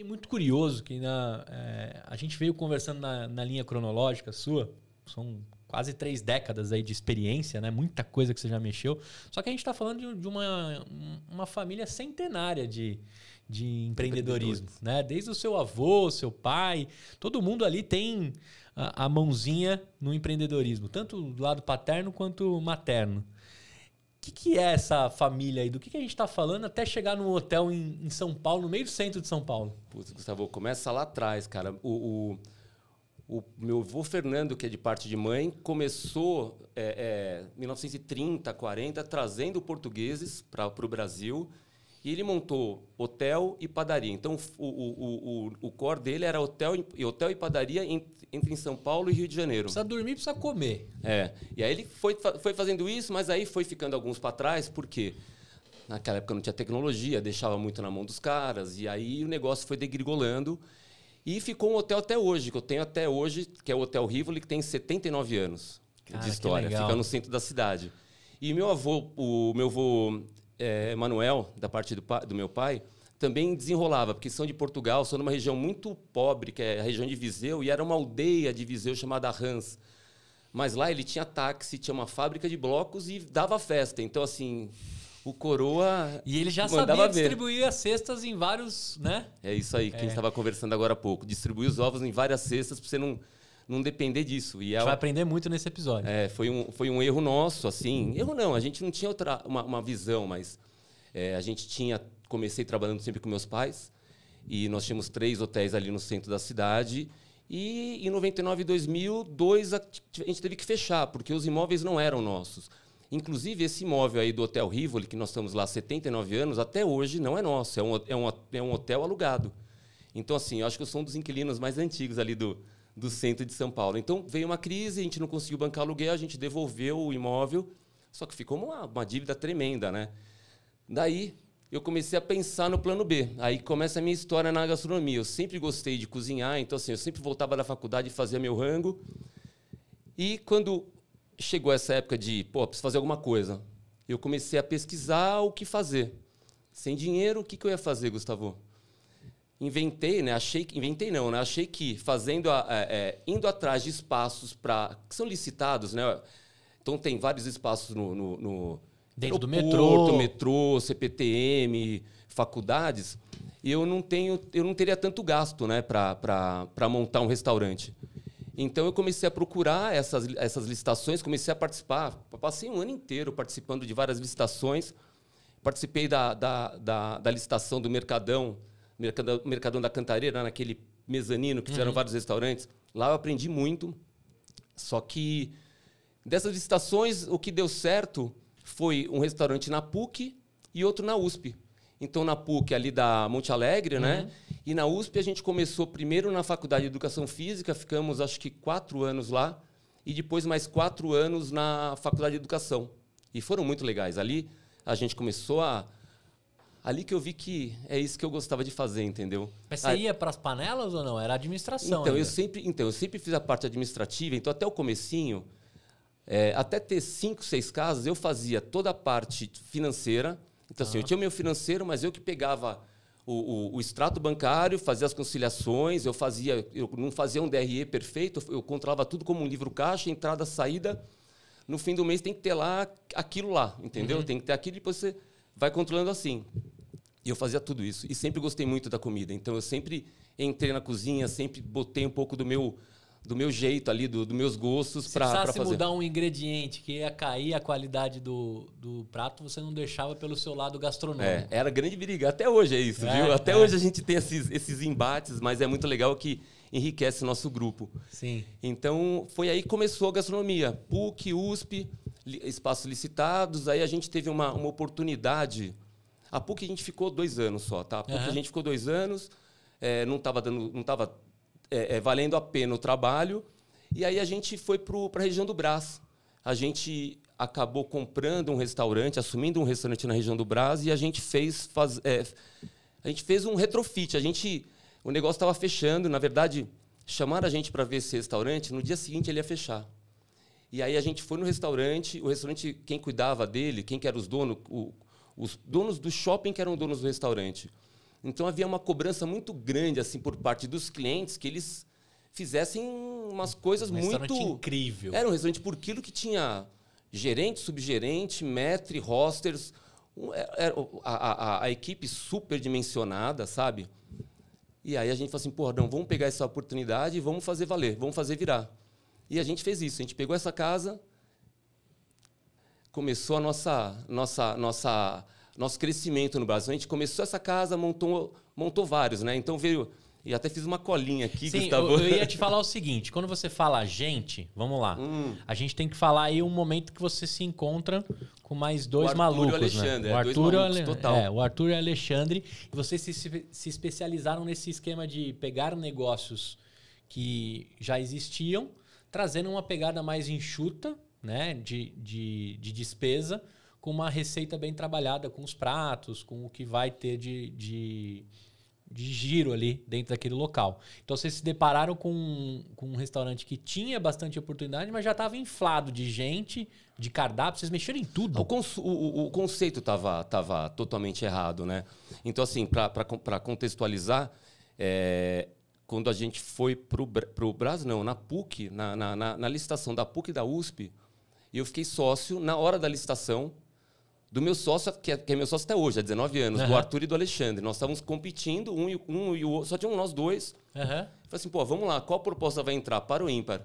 fiquei muito curioso que na, é, a gente veio conversando na, na, linha cronológica sua, são quase três décadas aí de experiência, né? Muita coisa que você já mexeu. Só que a gente está falando de, de, uma, uma família centenária de, de empreendedorismo, né? Desde o seu avô, seu pai, todo mundo ali tem a, a mãozinha no empreendedorismo, tanto do lado paterno quanto materno que, que é essa família aí? Do que, que a gente está falando até chegar num hotel em, em, São Paulo, no meio do centro de São Paulo? Putz, Gustavo, começa lá atrás, cara. O, o, o meu avô Fernando, que é de parte de mãe, começou em é, é, 1930, 40, trazendo portugueses para o Brasil e ele montou hotel e padaria. Então, o, o, o, o core dele era hotel e, hotel e padaria entre, entre em São Paulo e Rio de Janeiro. Precisa dormir, precisa comer. É. E aí ele foi, foi fazendo isso, mas aí foi ficando alguns para trás, porque naquela época não tinha tecnologia, deixava muito na mão dos caras. E aí o negócio foi degrigolando. E ficou um hotel até hoje, que eu tenho até hoje, que é o Hotel Rivoli, que tem 79 anos Cara, de história. Fica no centro da cidade. E meu avô, o meu avô é, eh, Manuel, da parte do, do meu pai, também desenrolava, porque são de Portugal, são numa região muito pobre, que é a região de Viseu, e era uma aldeia de Viseu chamada Rans. Mas lá ele tinha táxi, tinha uma fábrica de blocos e dava festa. Então, assim, o Coroa. E ele já sabia distribuir as cestas em vários, né? É isso aí que a gente estava é. conversando agora há pouco. Distribuir os ovos em várias cestas para você não não depender disso. E a gente ela... É vai aprender muito nesse episódio. É, foi um, foi um erro nosso, assim. Erro não, a gente não tinha outra, uma, uma visão, mas é, a gente tinha. Comecei trabalhando sempre com meus pais, e nós tínhamos três hotéis ali no centro da cidade. E em 99 e 2002, dois a gente teve que fechar, porque os imóveis não eram nossos. Inclusive, esse imóvel aí do Hotel Rivoli, que nós estamos lá há 79 anos, até hoje não é nosso, é um, é um, é um hotel alugado. Então, assim, eu acho que eu sou um dos inquilinos mais antigos ali do, do centro de São Paulo. Então veio uma crise, a gente não conseguiu bancar aluguel, a gente devolveu o imóvel, só que ficou uma, uma dívida tremenda, né? Daí eu comecei a pensar no plano B. Aí começa a minha história na gastronomia. Eu sempre gostei de cozinhar, então assim, eu sempre voltava da faculdade e fazia meu rango. E quando chegou essa época de, pô, preciso fazer alguma coisa, eu comecei a pesquisar o que fazer. Sem dinheiro, o que, que eu ia fazer, Gustavo? inventei, né? Achei que inventei não, né? Achei que fazendo a, é, é indo atrás de espaços para que são licitados, né? Então tem vários espaços no, no, no dentro do metrô, metrô, CPTM, faculdades. E eu não tenho, eu não teria tanto gasto, né? Para montar um restaurante. Então eu comecei a procurar essas, essas licitações, comecei a participar. Passei um ano inteiro participando de várias licitações. Participei da, da, da, da licitação do Mercadão Mercadão, Mercadão da Cantareira, né, naquele mezanino que fizeram uhum. vários restaurantes. Lá eu aprendi muito. Só que dessas licitações, o que deu certo foi um restaurante na PUC e outro na USP. Então, na PUC, ali da Monte Alegre, né, uhum. né? E na USP a gente começou primeiro na Faculdade de Educação Física, ficamos acho que quatro anos lá, e depois mais quatro anos na Faculdade de Educação. E foram muito legais. Ali a gente começou a ali que eu vi que é isso que eu gostava de fazer, entendeu? Mas você ia para as panelas ou não? Era administração. Então eu sempre, então eu sempre fiz a parte administrativa, então até o comecinho, é, até ter cinco, seis casos, eu fazia toda a parte financeira. Então ah. assim, eu tinha o meu financeiro, mas eu que pegava o, o, o, extrato bancário, fazia as conciliações, eu fazia, eu não fazia um DRE perfeito, eu controlava tudo como um livro caixa, entrada, saída. No fim do mês tem que ter lá aquilo lá, entendeu? Uhum. Tem que ter aquilo e depois você vai controlando assim. E eu fazia tudo isso. E sempre gostei muito da comida. Então eu sempre entrei na cozinha, sempre botei um pouco do meu do meu jeito ali, do, dos meus gostos para fazer. Se precisasse mudar um ingrediente que ia cair a qualidade do, do prato, você não deixava pelo seu lado gastronômico. É, era grande briga. Até hoje é isso, é, viu? Até é. hoje a gente tem esses, esses embates, mas é muito legal que enriquece nosso grupo. Sim. Então, foi aí que começou a gastronomia. PUC, USP, espaços licitados. Aí a gente teve uma, uma oportunidade a PUC a gente ficou dois anos só, tá? A PUC uhum. a gente ficou dois anos, é, não estava dando, não tava é, é, valendo a pena o trabalho. E aí a gente foi para a região do Brás. A gente acabou comprando um restaurante, assumindo um restaurante na região do Brás e a gente fez faz, é, a gente fez um retrofit. A gente o negócio estava fechando, na verdade chamaram a gente para ver esse restaurante. No dia seguinte ele ia fechar. E aí a gente foi no restaurante, o restaurante quem cuidava dele, quem que era os donos, o, os donos do shopping que eram donos do restaurante. Então havia uma cobrança muito grande assim por parte dos clientes que eles fizessem umas coisas um muito incrível. Era um restaurante por quilo que tinha gerente, subgerente, mestre, rosters, é, a, a, a equipe superdimensionada, sabe? E aí a gente falou assim, porra, não, vamos pegar essa oportunidade e vamos fazer valer, vamos fazer virar. E a gente fez isso, a gente pegou essa casa, começou a nossa, nossa, nossa, nosso crescimento no Brasil. A gente começou essa casa, montou, montou vários, né? Então veio. E até fiz uma colinha aqui, Sim, Gustavo. Eu, eu ia te falar o seguinte: quando você fala gente, vamos lá. Hum. A gente tem que falar aí um momento que você se encontra com mais dois o Arthur malucos. Né? Alexandre, né? O Arthur e o Alexandre. total. É, o Arthur e o Alexandre. E vocês se, se especializaram nesse esquema de pegar negócios que já existiam, trazendo uma pegada mais enxuta né, de, de, de despesa com uma receita bem trabalhada, com os pratos, com o que vai ter de, de, de giro ali dentro daquele local. Então vocês se depararam com um, com um restaurante que tinha bastante oportunidade, mas já estava inflado de gente, de cardápio, vocês mexeram em tudo. O, o, o conceito estava tava totalmente errado, né? Então, assim, para contextualizar, é, quando a gente foi para o Brasil, não, na PUC, na, na, na, na licitação da PUC e da USP, e eu fiquei sócio na hora da licitação do meu sócio, que é, que é meu sócio até hoje, há 19 anos, uhum. do Arthur e do Alexandre. Nós estávamos competindo, um e, um e o outro, só tinha um nós dois. Uhum. Falei assim, pô, vamos lá, qual proposta vai entrar para o ímpar?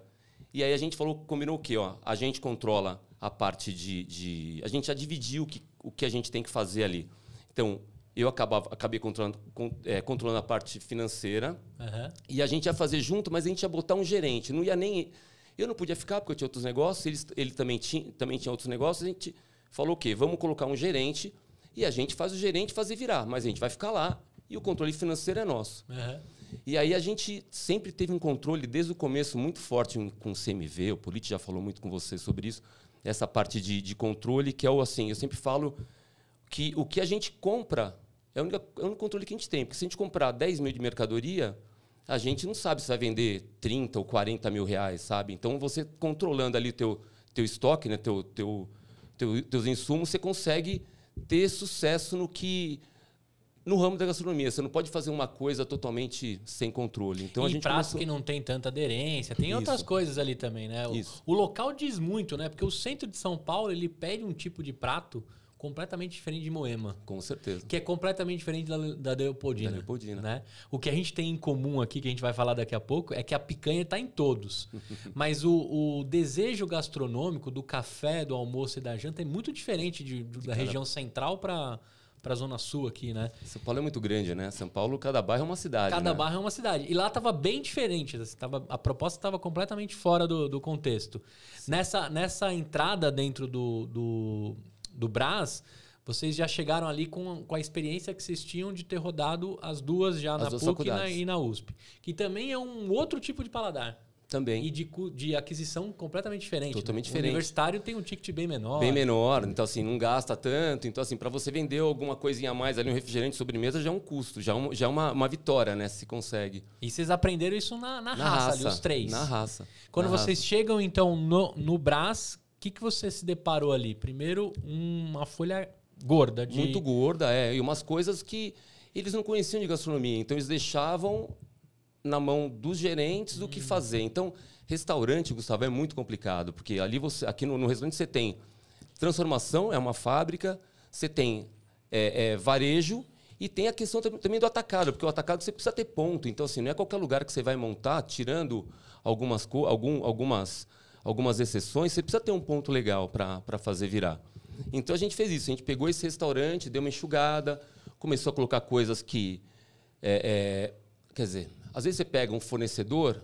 E aí a gente falou, combinou o quê? Ó, a gente controla a parte de, de. a gente já dividiu o que, o que a gente tem que fazer ali. Então, eu acabava, acabei controlando, é, controlando a parte financeira. Uhum. E a gente ia fazer junto, mas a gente ia botar um gerente. Não ia nem. Eu não podia ficar porque eu tinha outros negócios, ele, ele também, tinha, também tinha outros negócios. A gente falou o quê? Vamos colocar um gerente e a gente faz o gerente fazer virar, mas a gente vai ficar lá e o controle financeiro é nosso. Uhum. E aí a gente sempre teve um controle desde o começo muito forte com o CMV, o polit já falou muito com você sobre isso, essa parte de, de controle, que é o assim, eu sempre falo que o que a gente compra é o único, é o único controle que a gente tem. Porque se a gente comprar 10 mil de mercadoria, a gente não sabe se vai vender 30 ou 40 mil reais, sabe? Então, você controlando ali teu teu estoque, né, teu, teu, teu teus insumos, você consegue ter sucesso no que no ramo da gastronomia. Você não pode fazer uma coisa totalmente sem controle. Então e a gente pratos começou... que não tem tanta aderência, tem Isso. outras coisas ali também, né? O, o, local diz muito, né? Porque o centro de São Paulo ele pede um tipo de prato completamente diferente de Moema. Com certeza. Que é completamente diferente da, da Leopoldina. Da Leopoldina. Né? O que a gente tem em comum aqui, que a gente vai falar daqui a pouco, é que a picanha está em todos. Mas o, o, desejo gastronômico do café, do almoço e da janta é muito diferente de, de, da região central para para a zona sul aqui, né? São Paulo é muito grande, né? São Paulo, cada bairro é uma cidade. Cada né? bairro é uma cidade. E lá estava bem diferente. Assim, tava, a proposta estava completamente fora do, do contexto. Nessa, nessa entrada dentro do, do do Brás, vocês já chegaram ali com, com a experiência que vocês tinham de ter rodado as duas já as na duas PUC e na, e na, USP. Que também é um outro tipo de paladar. Também. E de, de aquisição completamente diferente. Né? Totalmente né? diferente. O universitário tem um ticket bem menor. Bem menor, então assim, não gasta tanto. Então, assim, para você vender alguma coisinha a mais ali, um refrigerante sobremesa, já é um custo, já é, um, já é uma, uma vitória, né? Se consegue. E vocês aprenderam isso na, na, na raça, raça, ali, os três. Na raça. Quando na vocês raça. chegam, então, no, no Brás, que, que você se deparou ali? Primeiro, uma folha gorda. De... Muito gorda, é. E umas coisas que eles não conheciam de gastronomia. Então, eles deixavam na mão dos gerentes o que hum. fazer. Então, restaurante, Gustavo, é muito complicado. Porque ali você, aqui no, no restaurante você tem transformação, é uma fábrica. Você tem é, é, varejo, e tem a questão também do atacado, porque o atacado você precisa ter ponto. Então, assim, não é qualquer lugar que você vai montar, tirando algumas, algum, algumas algumas exceções, você precisa ter um ponto legal para fazer virar. Então a gente fez isso, a gente pegou esse restaurante, deu uma enxugada, começou a colocar coisas que. É, é, quer dizer, às vezes você pega um fornecedor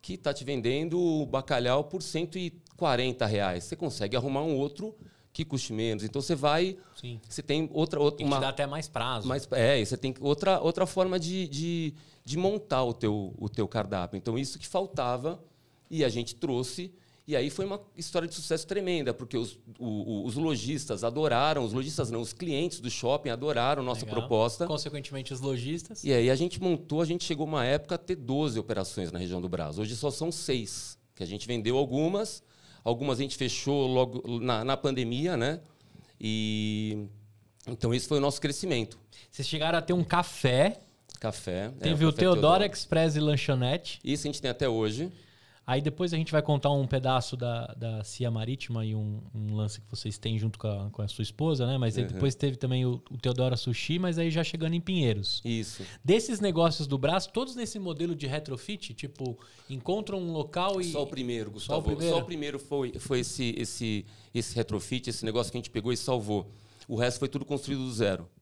que está te vendendo o bacalhau por 140 reais. Você consegue arrumar um outro que custe menos. Então você vai. Sim. Você tem outra. outra uma, te dá até mais prazo. Mais, é, você tem outra, outra forma de, de, de montar o teu, o teu cardápio. Então isso que faltava e a gente trouxe. E aí foi uma história de sucesso tremenda, porque os, o, os lojistas adoraram, os lojistas não, os clientes do shopping adoraram nossa Legal. proposta. Consequentemente, os lojistas. E aí a gente montou, a gente chegou uma época a ter 12 operações na região do Brasil. Hoje só são seis, que a gente vendeu algumas, algumas a gente fechou logo na, na pandemia, né? E então esse foi o nosso crescimento. Vocês chegaram a ter um café. Café. Teve é, o, o Teodoro Express e Lanchonete. Isso a gente tem até hoje. Aí depois a gente vai contar um pedaço da, da Cia Marítima e um, um lance que vocês têm junto com a, com a sua esposa, né? Mas uhum. depois teve também o, o Teodora Sushi, mas aí já chegando em Pinheiros. Isso. Desses negócios do braço, todos nesse modelo de retrofit, tipo, encontram um local e. Só o primeiro, Gustavo. Só o primeiro, Só o primeiro foi, foi esse, esse, esse retrofit, esse negócio que a gente pegou e salvou. O resto foi tudo construído do zero.